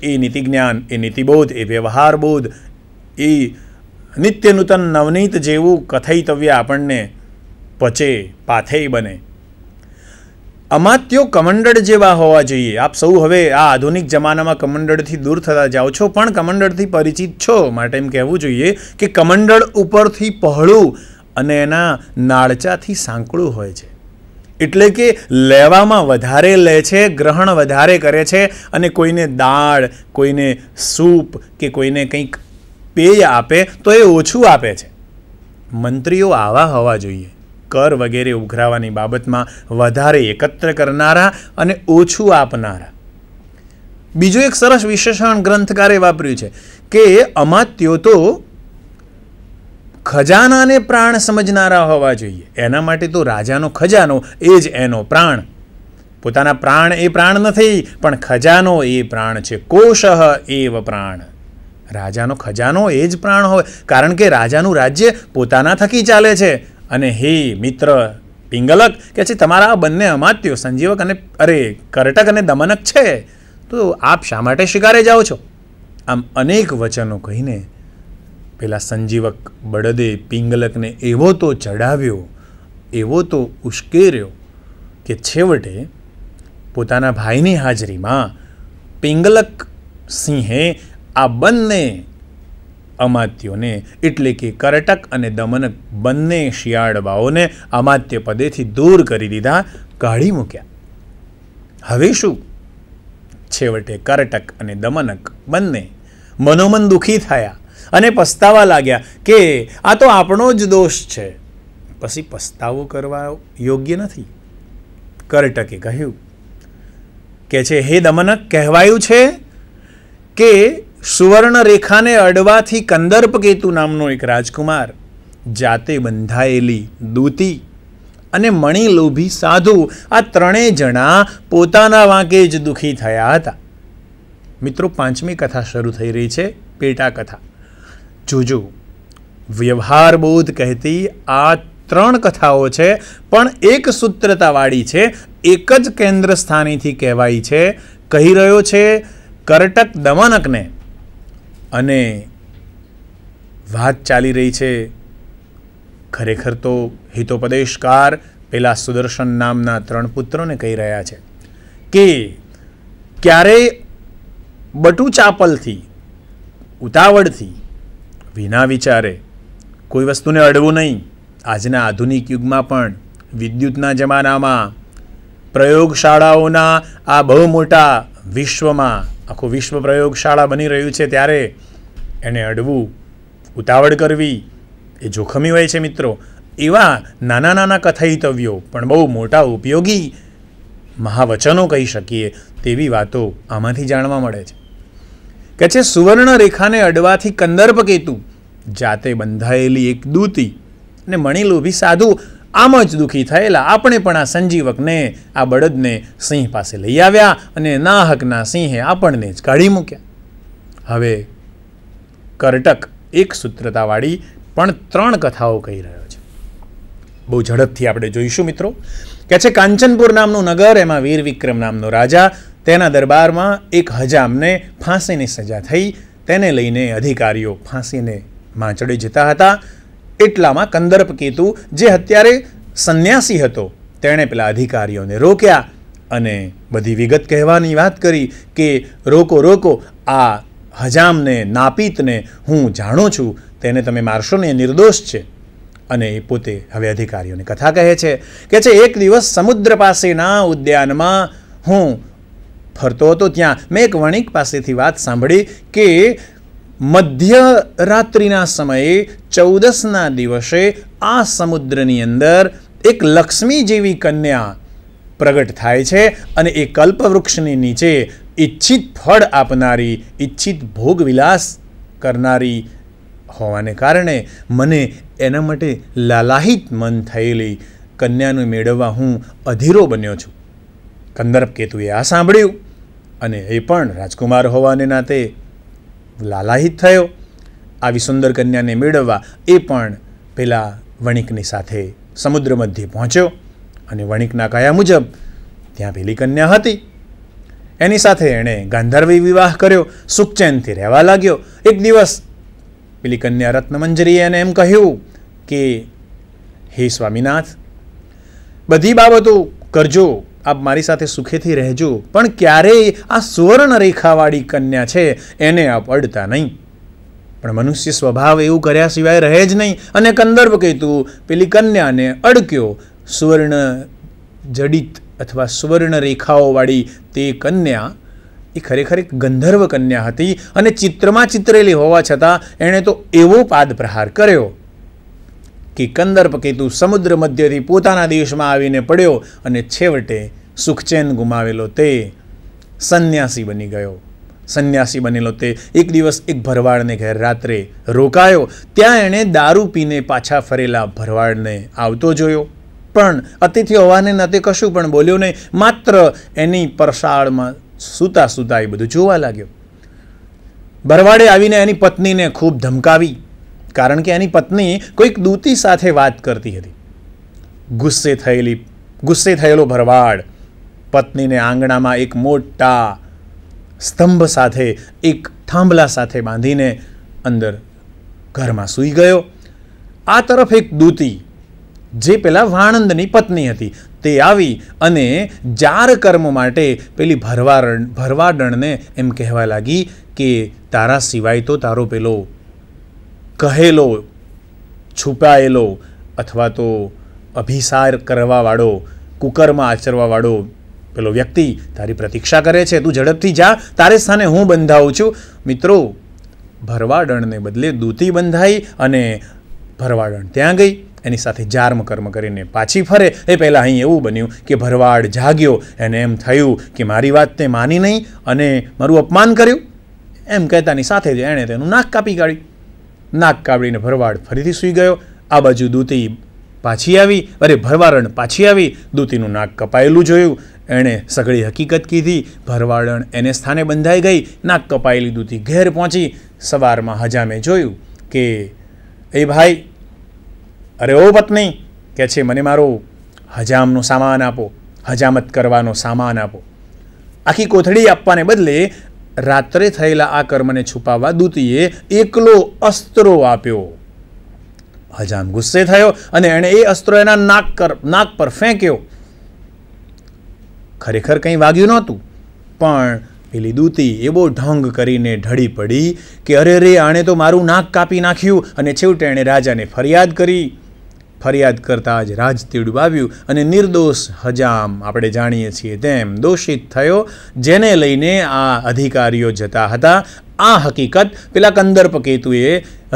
એ નીતિજ્ઞાન એ નીતિબોધ એ વ્યવહારબોધ એ નિત્ય નૂતન નવનીત જેવું કથયિતવ્ય આપણને પચે પાથેય બને અમાત્યો કમંડળ જેવા હોવા જોઈએ આપ સૌ હવે આ આધુનિક જમાનામાં કમંડળથી દૂર થતા જાઓ છો પણ કમંડળથી પરિચિત છો માટે એમ કહેવું જોઈએ કે કમંડળ ઉપરથી પહોળું અને એના નાળચાથી સાંકળું હોય છે એટલે કે લેવામાં વધારે લે છે ગ્રહણ વધારે કરે છે અને કોઈને દાળ કોઈને સૂપ કે કોઈને કંઈક પેય આપે તો એ ઓછું આપે છે મંત્રીઓ આવા હોવા જોઈએ કર વગેરે ઉઘરાવાની બાબતમાં વધારે એકત્ર કરનારા અને ઓછું આપનારા બીજું એક સરસ વિશેષણ ગ્રંથકારે વાપર્યું છે કે અમાત્યો તો ખજાનાને પ્રાણ સમજનારા હોવા જોઈએ એના માટે તો રાજાનો ખજાનો એ જ એનો પ્રાણ પોતાના પ્રાણ એ પ્રાણ નથી પણ ખજાનો એ પ્રાણ છે કોશઃ એવ પ્રાણ રાજાનો ખજાનો એ જ પ્રાણ હોય કારણ કે રાજાનું રાજ્ય પોતાના થકી ચાલે છે અને હે મિત્ર પિંગલક કે છે તમારા આ બંને અમાત્યો સંજીવક અને અરે કરટક અને દમનક છે તો આપ શા માટે શિકારે જાઓ છો આમ અનેક વચનો કહીને પેલા સંજીવક બળદે પિંગલકને એવો તો ચડાવ્યો એવો તો ઉશ્કેર્યો કે છેવટે પોતાના ભાઈની હાજરીમાં પિંગલક સિંહે આ બંને અમાત્યોને એટલે કે કરટક અને દમનક બંને શિયાળબાઓને અમાત્ય પદેથી દૂર કરી દીધા કાઢી મૂક્યા હવે શું છેવટે કરટક અને દમનક બંને મનોમન દુઃખી થયા અને પસ્તાવા લાગ્યા કે આ તો આપણો જ દોષ છે પછી પસ્તાવો કરવા યોગ્ય નથી કર્ટકે કહ્યું કે છે હે દમનક કહેવાયું છે કે સુવર્ણ રેખાને અડવાથી કંદર્પ કેતુ નામનો એક રાજકુમાર જાતે બંધાયેલી દૂતી અને મણી લોભી સાધુ આ ત્રણેય જણા પોતાના વાંકે જ દુઃખી થયા હતા મિત્રો પાંચમી કથા શરૂ થઈ રહી છે પેટા કથા જોજો વ્યવહારબોધ કહેતી આ ત્રણ કથાઓ છે પણ એક સૂત્રતાવાળી છે એક જ કેન્દ્ર સ્થાનેથી કહેવાય છે કહી રહ્યો છે કર્ટક દમનકને અને વાત ચાલી રહી છે ખરેખર તો હિતોપદેશકાર પેલા સુદર્શન નામના ત્રણ પુત્રોને કહી રહ્યા છે કે ક્યારે બટુ ચાપલથી ઉતાવળથી વિના વિચારે કોઈ વસ્તુને અડવું નહીં આજના આધુનિક યુગમાં પણ વિદ્યુતના જમાનામાં પ્રયોગશાળાઓના આ બહુ મોટા વિશ્વમાં આખું વિશ્વ પ્રયોગશાળા બની રહ્યું છે ત્યારે એને અડવું ઉતાવળ કરવી એ જોખમી હોય છે મિત્રો એવા નાના નાના કથયિતવ્યો પણ બહુ મોટા ઉપયોગી મહાવચનો કહી શકીએ તેવી વાતો આમાંથી જાણવા મળે છે કે છે સુવર્ણ રેખાને અડવાથી કંદર્પ કેતુ જાતે બંધાયેલી એક દૂતી ને મણીલોભી સાધુ આમ જ દુઃખી થયેલા આપણે પણ આ સંજીવકને આ બળદને સિંહ પાસે લઈ આવ્યા અને નાહકના સિંહે આપણને જ કાઢી મૂક્યા હવે કર્ટક એક સૂત્રતાવાળી પણ ત્રણ કથાઓ કહી રહ્યો છે બહુ ઝડપથી આપણે જોઈશું મિત્રો કે છે કાંચનપુર નામનું નગર એમાં વીર વિક્રમ નામનો રાજા તેના દરબારમાં એક હજામને ફાંસીની સજા થઈ તેને લઈને અધિકારીઓ ફાંસીને માંચડે જતા હતા એટલામાં કંદર્પ કેતુ જે અત્યારે સંન્યાસી હતો તેણે પેલા અધિકારીઓને રોક્યા અને બધી વિગત કહેવાની વાત કરી કે રોકો રોકો આ હજામને નાપીતને હું જાણું છું તેને તમે મારશો ને નિર્દોષ છે અને એ પોતે હવે અધિકારીઓને કથા કહે છે કે છે એક દિવસ સમુદ્ર પાસેના ઉદ્યાનમાં હું ફરતો હતો ત્યાં મેં એક વણિક પાસેથી વાત સાંભળી કે મધ્યરાત્રિના સમયે ચૌદસના દિવસે આ સમુદ્રની અંદર એક લક્ષ્મી જેવી કન્યા પ્રગટ થાય છે અને એ કલ્પવૃક્ષની નીચે ઈચ્છિત ફળ આપનારી ઈચ્છિત ભોગવિલાસ કરનારી હોવાને કારણે મને એના માટે લાલાહિત મન થયેલી કન્યાને મેળવવા હું અધીરો બન્યો છું કંદર્પ કેતુએ આ સાંભળ્યું અને એ પણ રાજકુમાર હોવાને નાતે લાલાહિત થયો આવી સુંદર કન્યાને મેળવવા એ પણ પેલા વણિકની સાથે સમુદ્ર મધ્યે પહોંચ્યો અને વણિકના કયા મુજબ ત્યાં પેલી કન્યા હતી એની સાથે એણે ગાંધારવી વિવાહ કર્યો સુખચેનથી રહેવા લાગ્યો એક દિવસ પેલી કન્યા રત્નમંજરીએ એને એમ કહ્યું કે હે સ્વામીનાથ બધી બાબતો કરજો આપ મારી સાથે સુખેથી રહેજો પણ ક્યારેય આ સુવર્ણ રેખાવાળી કન્યા છે એને આપ અડતા નહીં પણ મનુષ્ય સ્વભાવ એવું કર્યા સિવાય રહે જ નહીં અને કંદર્ભ કહેતું પેલી કન્યાને અડક્યો સુવર્ણ જડિત અથવા સુવર્ણ રેખાઓવાળી તે કન્યા એ ખરેખર એક ગંધર્વ કન્યા હતી અને ચિત્રમાં ચિત્રેલી હોવા છતાં એણે તો એવો પાદ પ્રહાર કર્યો કે કંદર્પ કેતુ સમુદ્ર મધ્યથી પોતાના દેશમાં આવીને પડ્યો અને છેવટે સુખચેન ગુમાવેલો તે સંન્યાસી બની ગયો સંન્યાસી બનેલો તે એક દિવસ એક ભરવાડને ઘેર રાત્રે રોકાયો ત્યાં એણે દારૂ પીને પાછા ફરેલા ભરવાડને આવતો જોયો પણ અતિથિ હોવાને નાતે કશું પણ બોલ્યો નહીં માત્ર એની પરસાળમાં સૂતા સૂતા એ બધું જોવા લાગ્યો ભરવાડે આવીને એની પત્નીને ખૂબ ધમકાવી કારણ કે એની પત્ની કોઈક દૂતી સાથે વાત કરતી હતી ગુસ્સે થયેલી ગુસ્સે થયેલો ભરવાડ પત્નીને આંગણામાં એક મોટા સ્તંભ સાથે એક થાંભલા સાથે બાંધીને અંદર ઘરમાં સૂઈ ગયો આ તરફ એક દૂતી જે પેલા વાણંદની પત્ની હતી તે આવી અને જાર કર્મ માટે પેલી ભરવાડ ભરવાડણને એમ કહેવા લાગી કે તારા સિવાય તો તારો પેલો કહેલો છુપાયેલો અથવા તો અભિસાર કરવાવાળો કુકરમાં આચરવાવાળો પેલો વ્યક્તિ તારી પ્રતીક્ષા કરે છે તું ઝડપથી જા તારે સ્થાને હું બંધાવું છું મિત્રો ભરવાડણને બદલે દૂતી બંધાઈ અને ભરવાડણ ત્યાં ગઈ એની સાથે જાર્મ કર્મ કરીને પાછી ફરે એ પહેલાં અહીં એવું બન્યું કે ભરવાડ જાગ્યો એને એમ થયું કે મારી વાતને માની નહીં અને મારું અપમાન કર્યું એમ કહેતાની સાથે જ એણે તેનું નાક કાપી કાઢ્યું નાક કાવડીને ભરવાડ ફરીથી સૂઈ ગયો આ બાજુ દૂતી પાછી આવી અરે ભરવારણ પાછી આવી દૂતીનું નાક કપાયેલું જોયું એણે સઘળી હકીકત કીધી ભરવારણ એને સ્થાને બંધાઈ ગઈ નાક કપાયેલી દૂતી ઘેર પહોંચી સવારમાં હજામે જોયું કે એ ભાઈ અરે ઓ પત્ની કે છે મને મારો હજામનો સામાન આપો હજામત કરવાનો સામાન આપો આખી કોથળી આપવાને બદલે રાત્રે થયેલા આ કર્મને છુપાવવા દૂતીએ એકલો અસ્ત્રો આપ્યો હજામ ગુસ્સે થયો અને એણે એ અસ્ત્રો એના નાક કર નાક પર ફેંક્યો ખરેખર કંઈ વાગ્યું નહોતું પણ પેલી દૂતી એવો ઢંગ કરીને ઢળી પડી કે અરે રે આણે તો મારું નાક કાપી નાખ્યું અને છેવટે એણે રાજાને ફરિયાદ કરી ફરિયાદ કરતાં જ રાજ તીડવાવ્યું અને નિર્દોષ હજામ આપણે જાણીએ છીએ તેમ દોષિત થયો જેને લઈને આ અધિકારીઓ જતા હતા આ હકીકત પેલા કંદર્પ કેતુએ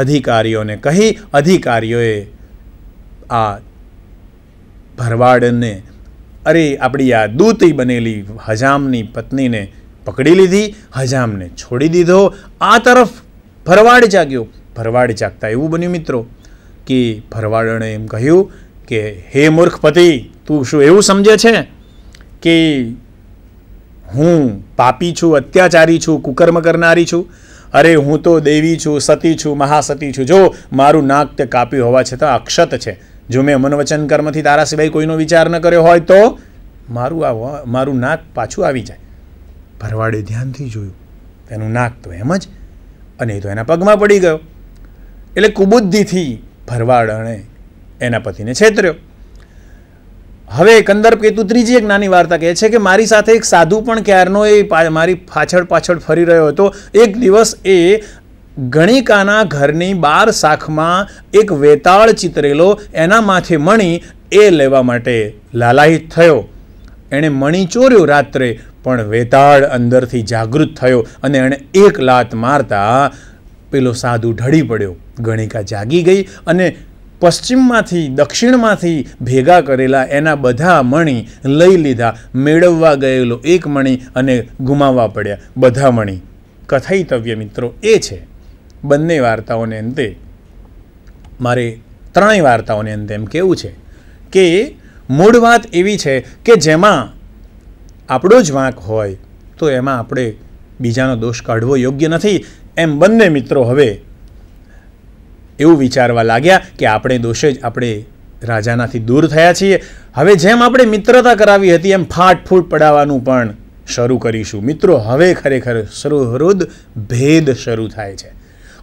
અધિકારીઓને કહી અધિકારીઓએ આ ભરવાડને અરે આપણી આ દૂતી બનેલી હજામની પત્નીને પકડી લીધી હજામને છોડી દીધો આ તરફ ભરવાડ જાગ્યો ભરવાડ જાગતા એવું બન્યું મિત્રો કે ભરવાડણે એમ કહ્યું કે હે મૂર્ખ પતિ તું શું એવું સમજે છે કે હું પાપી છું અત્યાચારી છું કુકર્મ કરનારી છું અરે હું તો દેવી છું સતી છું મહાસતી છું જો મારું નાક તે કાપ્યું હોવા છતાં અક્ષત છે જો મેં મનવચન કર્મથી તારા સિવાય કોઈનો વિચાર ન કર્યો હોય તો મારું આ મારું નાક પાછું આવી જાય ભરવાડે ધ્યાનથી જોયું એનું નાક તો એમ જ અને એ તો એના પગમાં પડી ગયો એટલે કુબુદ્ધિથી ભરવાડણે એના પતિને છેતર્યો હવે કંદર્પ કેતુ ત્રીજી એક નાની વાર્તા કહે છે કે મારી સાથે એક સાધુ પણ ક્યારનો એ મારી પાછળ પાછળ ફરી રહ્યો હતો એક દિવસ એ ગણિકાના ઘરની બાર શાખમાં એક વેતાળ ચિતરેલો એના માથે મણી એ લેવા માટે લાલાહિત થયો એણે મણી ચોર્યો રાત્રે પણ વેતાળ અંદરથી જાગૃત થયો અને એણે એક લાત મારતા પેલો સાધુ ઢળી પડ્યો ગણિકા જાગી ગઈ અને પશ્ચિમમાંથી દક્ષિણમાંથી ભેગા કરેલા એના બધા મણી લઈ લીધા મેળવવા ગયેલો એક મણી અને ગુમાવવા પડ્યા બધા મણી કથાયિતવ્ય મિત્રો એ છે બંને વાર્તાઓને અંતે મારે ત્રણેય વાર્તાઓને અંતે એમ કેવું છે કે મૂળ વાત એવી છે કે જેમાં આપણો જ વાંક હોય તો એમાં આપણે બીજાનો દોષ કાઢવો યોગ્ય નથી એમ બંને મિત્રો હવે એવું વિચારવા લાગ્યા કે આપણે દોષે જ આપણે રાજાનાથી દૂર થયા છીએ હવે જેમ આપણે મિત્રતા કરાવી હતી એમ ફાટફૂટ પડાવવાનું પણ શરૂ કરીશું મિત્રો હવે ખરેખર સરોહૃદ ભેદ શરૂ થાય છે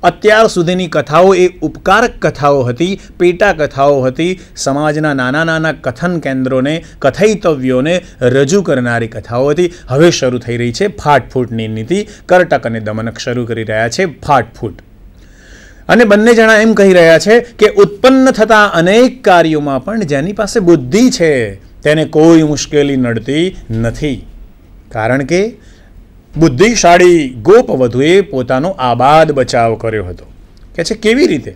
અત્યાર સુધીની કથાઓ એ ઉપકારક કથાઓ હતી પેટા કથાઓ હતી સમાજના નાના નાના કથન કેન્દ્રોને કથૈતવ્યોને રજૂ કરનારી કથાઓ હતી હવે શરૂ થઈ રહી છે ફાટફૂટની નીતિ કર્ટક અને દમનક શરૂ કરી રહ્યા છે ફાટફૂટ અને બંને જણા એમ કહી રહ્યા છે કે ઉત્પન્ન થતા અનેક કાર્યોમાં પણ જેની પાસે બુદ્ધિ છે તેને કોઈ મુશ્કેલી નડતી નથી કારણ કે બુદ્ધિશાળી ગોપવધુએ પોતાનો આબાદ બચાવ કર્યો હતો કે છે કેવી રીતે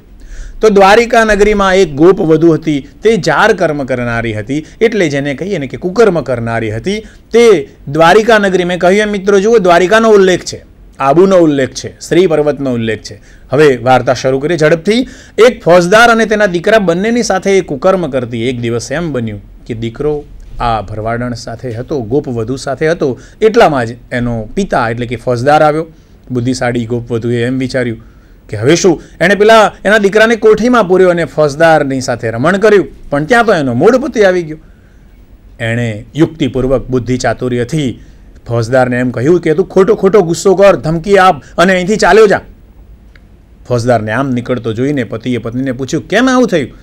તો દ્વારિકા નગરીમાં એક ગોપવધુ હતી તે જાર કર્મ કરનારી હતી એટલે જેને કહીએ ને કે કુકર્મ કરનારી હતી તે દ્વારિકા નગરી મેં કહ્યું મિત્રો જુઓ દ્વારિકાનો ઉલ્લેખ છે આબુનો ઉલ્લેખ છે શ્રી પર્વતનો ઉલ્લેખ છે હવે વાર્તા શરૂ કરીએ ઝડપથી એક ફોજદાર અને તેના દીકરા બંનેની સાથે એ કુકર્મ કરતી એક દિવસ એમ બન્યું કે દીકરો આ ભરવાડણ સાથે હતો ગોપવધુ સાથે હતો એટલામાં જ એનો પિતા એટલે કે ફોજદાર આવ્યો બુદ્ધિશાળી ગોપવધુએ એમ વિચાર્યું કે હવે શું એણે પેલા એના દીકરાને કોઠીમાં પૂર્યો અને ફોજદારની સાથે રમણ કર્યું પણ ત્યાં તો એનો મૂળ પતિ આવી ગયો એણે યુક્તિપૂર્વક બુદ્ધિ ચાતુર્યથી ફોજદારને એમ કહ્યું કે તું ખોટો ખોટો ગુસ્સો કર ધમકી આપ અને અહીંથી ચાલ્યો જા ફોજદારને આમ નીકળતો જોઈને પતિએ પત્નીને પૂછ્યું કેમ આવું થયું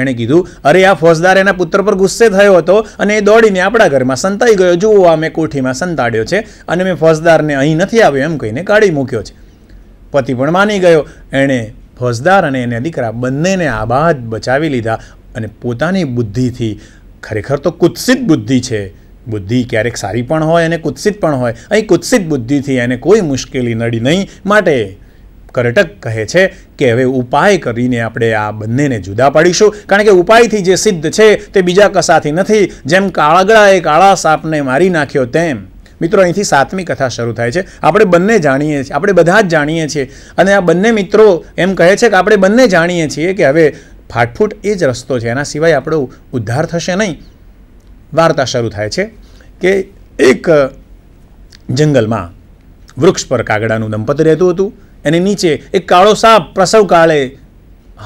એણે કીધું અરે આ ફોજદાર એના પુત્ર પર ગુસ્સે થયો હતો અને એ દોડીને આપણા ઘરમાં સંતાઈ ગયો જુઓ આ મેં કોઠીમાં સંતાડ્યો છે અને મેં ફોજદારને અહીં નથી આવ્યો એમ કહીને કાઢી મૂક્યો છે પતિ પણ માની ગયો એણે ફોજદાર અને એના દીકરા બંનેને આબાદ બચાવી લીધા અને પોતાની બુદ્ધિથી ખરેખર તો કુત્સિત બુદ્ધિ છે બુદ્ધિ ક્યારેક સારી પણ હોય અને કુત્સિત પણ હોય અહીં કુત્સિત બુદ્ધિથી એને કોઈ મુશ્કેલી નડી નહીં માટે કર્ટક કહે છે કે હવે ઉપાય કરીને આપણે આ બંનેને જુદા પાડીશું કારણ કે ઉપાયથી જે સિદ્ધ છે તે બીજા કશાથી નથી જેમ કાળાગળાએ કાળા સાપને મારી નાખ્યો તેમ મિત્રો અહીંથી સાતમી કથા શરૂ થાય છે આપણે બંને જાણીએ છીએ આપણે બધા જ જાણીએ છીએ અને આ બંને મિત્રો એમ કહે છે કે આપણે બંને જાણીએ છીએ કે હવે ફાટફૂટ એ જ રસ્તો છે એના સિવાય આપણો ઉદ્ધાર થશે નહીં વાર્તા શરૂ થાય છે કે એક જંગલમાં વૃક્ષ પર કાગડાનું દંપત રહેતું હતું એની નીચે એક કાળો સાપ પ્રસવ કાળે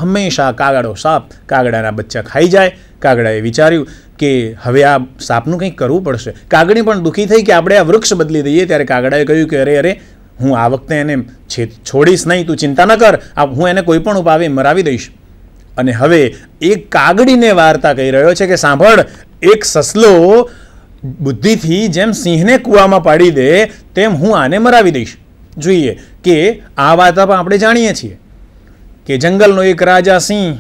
હંમેશા કાગડો સાપ કાગડાના બચ્ચા ખાઈ જાય કાગડાએ વિચાર્યું કે હવે આ સાપનું કંઈક કરવું પડશે કાગડી પણ દુઃખી થઈ કે આપણે આ વૃક્ષ બદલી દઈએ ત્યારે કાગડાએ કહ્યું કે અરે અરે હું આ વખતે એને છોડીશ નહીં તું ચિંતા ન કર હું એને કોઈ પણ ઉપાવે મરાવી દઈશ અને હવે એક કાગડીને વાર્તા કહી રહ્યો છે કે સાંભળ એક સસલો બુદ્ધિથી જેમ સિંહને કૂવામાં પાડી દે તેમ હું આને મરાવી દઈશ જોઈએ કે આ વાત આપણે જાણીએ છીએ કે જંગલનો એક રાજા સિંહ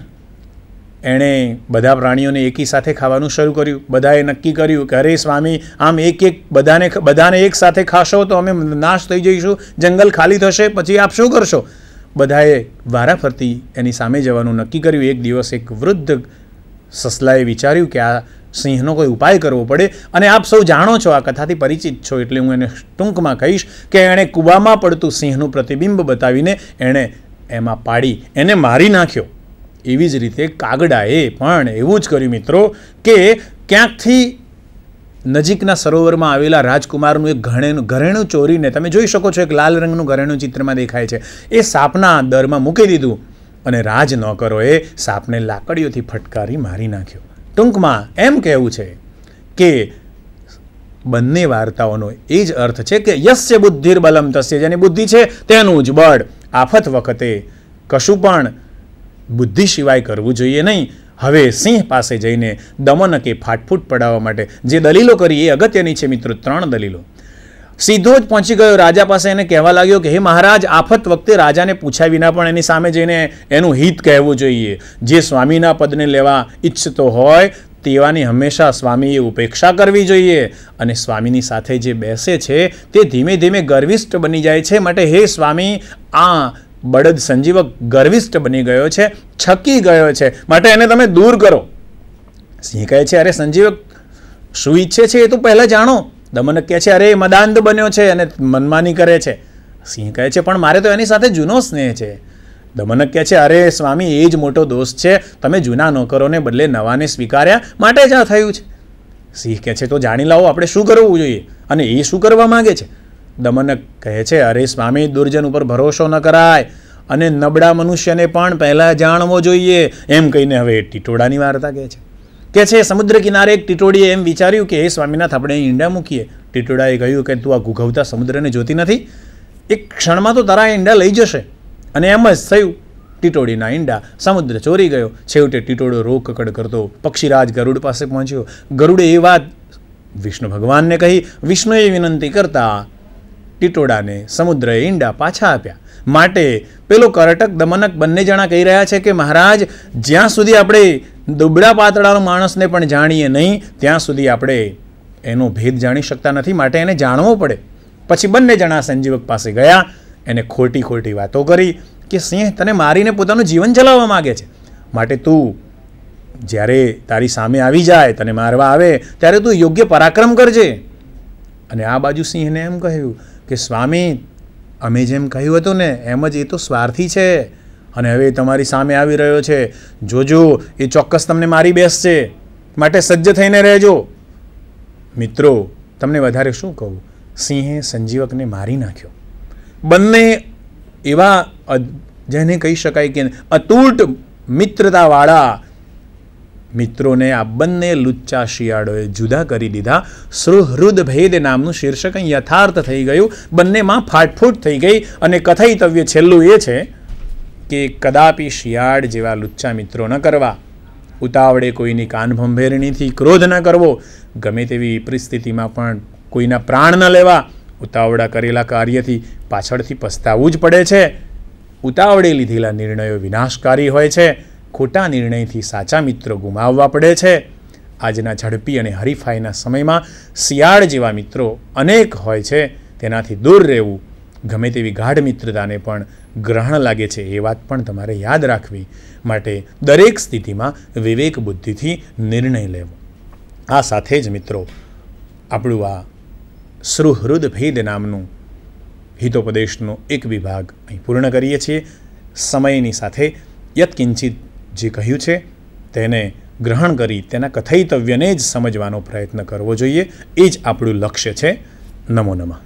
એણે બધા પ્રાણીઓને એકી સાથે ખાવાનું શરૂ કર્યું બધાએ નક્કી કર્યું કે અરે સ્વામી આમ એક એક બધાને બધાને એક સાથે ખાશો તો અમે નાશ થઈ જઈશું જંગલ ખાલી થશે પછી આપ શું કરશો બધાએ વારાફરતી એની સામે જવાનું નક્કી કર્યું એક દિવસ એક વૃદ્ધ સસલાએ વિચાર્યું કે આ સિંહનો કોઈ ઉપાય કરવો પડે અને આપ સૌ જાણો છો આ કથાથી પરિચિત છો એટલે હું એને ટૂંકમાં કહીશ કે એણે કૂવામાં પડતું સિંહનું પ્રતિબિંબ બતાવીને એણે એમાં પાડી એને મારી નાખ્યો એવી જ રીતે કાગડાએ પણ એવું જ કર્યું મિત્રો કે ક્યાંકથી નજીકના સરોવરમાં આવેલા રાજકુમારનું એક ઘણેનું ઘરેણું ચોરીને તમે જોઈ શકો છો એક લાલ રંગનું ઘરેણું ચિત્રમાં દેખાય છે એ સાપના દરમાં મૂકી દીધું અને રાજ રાજનોકરોએ સાપને લાકડીઓથી ફટકારી મારી નાખ્યો ટૂંકમાં એમ કહેવું છે કે બંને વાર્તાઓનો એ જ અર્થ છે કે યસ્ય બુદ્ધિર બલમ તસ્ય જેની બુદ્ધિ છે તેનું જ બળ આફત વખતે કશું પણ બુદ્ધિ સિવાય કરવું જોઈએ નહીં હવે સિંહ પાસે જઈને દમન કે ફાટફૂટ પડાવવા માટે જે દલીલો કરી એ અગત્યની છે મિત્રો ત્રણ દલીલો સીધો જ પહોંચી ગયો રાજા પાસે એને કહેવા લાગ્યો કે હે મહારાજ આફત વખતે રાજાને પૂછ્યા વિના પણ એની સામે જઈને એનું હિત કહેવું જોઈએ જે સ્વામીના પદને લેવા ઈચ્છતો હોય તેવાની હંમેશા સ્વામીએ ઉપેક્ષા કરવી જોઈએ અને સ્વામીની સાથે જે બેસે છે તે ધીમે ધીમે ગર્વિષ્ઠ બની જાય છે માટે હે સ્વામી આ બળદ સંજીવક ગર્વિષ્ઠ બની ગયો છે છકી ગયો છે માટે એને તમે દૂર કરો સિંહ કહે છે અરે સંજીવક શું ઈચ્છે છે એ તો પહેલાં જાણો દમનક કહે છે અરે મદાંત બન્યો છે અને મનમાની કરે છે સિંહ કહે છે પણ મારે તો એની સાથે જૂનો સ્નેહ છે દમનક કહે છે અરે સ્વામી એ જ મોટો દોષ છે તમે જૂના નોકરોને બદલે નવાને સ્વીકાર્યા માટે જ આ થયું છે સિંહ કહે છે તો જાણી લાવો આપણે શું કરવું જોઈએ અને એ શું કરવા માગે છે દમનક કહે છે અરે સ્વામી દુર્જન ઉપર ભરોસો ન કરાય અને નબળા મનુષ્યને પણ પહેલાં જાણવો જોઈએ એમ કહીને હવે ટીટોળાની વાર્તા કહે છે કે છે સમુદ્ર કિનારે એક ટીટોડીએ એમ વિચાર્યું કે એ સ્વામીનાથ આપણે અહીં ઈંડા મૂકીએ ટીટોડાએ કહ્યું કે તું આ ઘૂઘવતા સમુદ્રને જોતી નથી એક ક્ષણમાં તો તારા ઈંડા લઈ જશે અને એમ જ થયું ટીટોડીના ઈંડા સમુદ્ર ચોરી ગયો છેવટે ટીટોડો કકડ કરતો પક્ષીરાજ ગરુડ પાસે પહોંચ્યો ગરુડે એ વાત વિષ્ણુ ભગવાનને કહી વિષ્ણુએ વિનંતી કરતા ટીટોડાને સમુદ્રએ ઈંડા પાછા આપ્યા માટે પેલો કરટક દમનક બંને જણા કહી રહ્યા છે કે મહારાજ જ્યાં સુધી આપણે દુબળા પાતળાનો માણસને પણ જાણીએ નહીં ત્યાં સુધી આપણે એનો ભેદ જાણી શકતા નથી માટે એને જાણવો પડે પછી બંને જણા સંજીવક પાસે ગયા એને ખોટી ખોટી વાતો કરી કે સિંહ તને મારીને પોતાનું જીવન ચલાવવા માગે છે માટે તું જ્યારે તારી સામે આવી જાય તને મારવા આવે ત્યારે તું યોગ્ય પરાક્રમ કરજે અને આ બાજુ સિંહને એમ કહ્યું કે સ્વામી અમે જેમ કહ્યું હતું ને એમ જ એ તો સ્વાર્થી છે અને હવે એ તમારી સામે આવી રહ્યો છે જોજો એ ચોક્કસ તમને મારી બેસશે માટે સજ્જ થઈને રહેજો મિત્રો તમને વધારે શું કહું સિંહે સંજીવકને મારી નાખ્યો બંને એવા જેને કહી શકાય કે અતૂટ મિત્રતાવાળા મિત્રોને આ બંને લુચ્ચા શિયાળોએ જુદા કરી દીધા સુહૃદ ભેદ નામનું શીર્ષક યથાર્થ થઈ ગયું બંનેમાં ફાટફૂટ થઈ ગઈ અને કથાઈતવ્ય છેલ્લું એ છે કે કદાપી શિયાળ જેવા લુચ્ચા મિત્રો ન કરવા ઉતાવળે કોઈની કાનભંભેરણીથી ક્રોધ ન કરવો ગમે તેવી પરિસ્થિતિમાં પણ કોઈના પ્રાણ ન લેવા ઉતાવળા કરેલા કાર્યથી પાછળથી પસ્તાવું જ પડે છે ઉતાવળે લીધેલા નિર્ણયો વિનાશકારી હોય છે ખોટા નિર્ણયથી સાચા મિત્રો ગુમાવવા પડે છે આજના ઝડપી અને હરીફાઈના સમયમાં શિયાળ જેવા મિત્રો અનેક હોય છે તેનાથી દૂર રહેવું ગમે તેવી ગાઢ મિત્રતાને પણ ગ્રહણ લાગે છે એ વાત પણ તમારે યાદ રાખવી માટે દરેક સ્થિતિમાં વિવેક બુદ્ધિથી નિર્ણય લેવો આ સાથે જ મિત્રો આપણું આ સૃહૃદ ભેદ નામનું હિતોપદેશનો એક વિભાગ અહીં પૂર્ણ કરીએ છીએ સમયની સાથે યત્કિંચિત જે કહ્યું છે તેને ગ્રહણ કરી તેના કથયિતવ્યને જ સમજવાનો પ્રયત્ન કરવો જોઈએ એ જ આપણું લક્ષ્ય છે નમો નમઃ